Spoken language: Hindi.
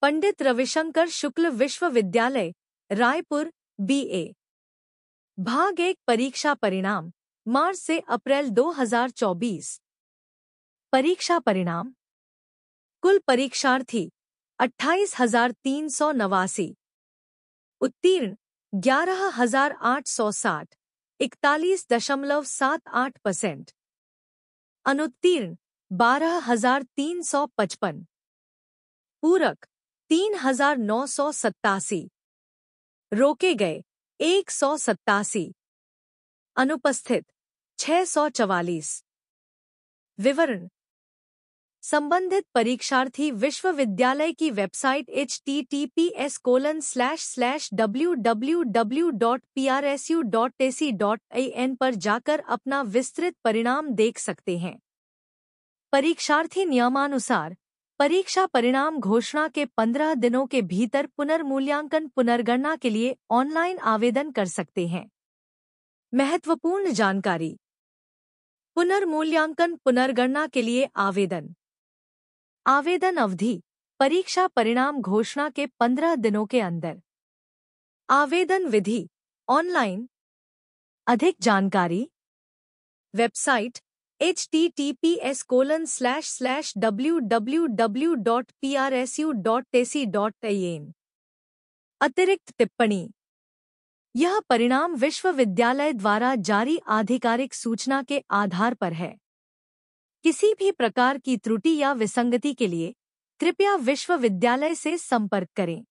पंडित रविशंकर शुक्ल विश्वविद्यालय रायपुर बीए भाग एक परीक्षा परिणाम मार्च से अप्रैल 2024 परीक्षा परिणाम कुल परीक्षार्थी अट्ठाईस हजार तीन सौ नवासी उत्तीर्ण ग्यारह हजार आठ सौ साठ इकतालीस दशमलव सात आठ परसेंट अनुत्तीर्ण बारह हजार तीन सौ पचपन पूरक तीन हजार नौ सौ सत्तासी रोके गए एक सौ सत्तासी अनुपस्थित छह सौ चवालीस विवरण संबंधित परीक्षार्थी विश्वविद्यालय की website H T T P S colon slash slash W W W dot P R S U dot A C dot A N पर जाकर अपना विस्तृत परिणाम देख सकते हैं परीक्षार्थी नियमानुसार परीक्षा परिणाम घोषणा के पंद्रह दिनों के भीतर पुनर्मूल्यांकन पुनर्गणना के लिए ऑनलाइन आवेदन कर सकते हैं महत्वपूर्ण जानकारी पुनर्मूल्यांकन पुनर्गणना के लिए आवेदन आवेदन अवधि परीक्षा परिणाम घोषणा के पंद्रह दिनों के अंदर आवेदन विधि ऑनलाइन अधिक जानकारी website H T T P S colon slash slash W W W dot P R S U dot C dot N अतिरिक्त टिप्पणी यह परिणाम विश्वविद्यालय द्वारा जारी आधिकारिक सूचना के आधार पर है किसी भी प्रकार की त्रुटि या विसंगति के लिए कृपया विश्वविद्यालय से संपर्क करें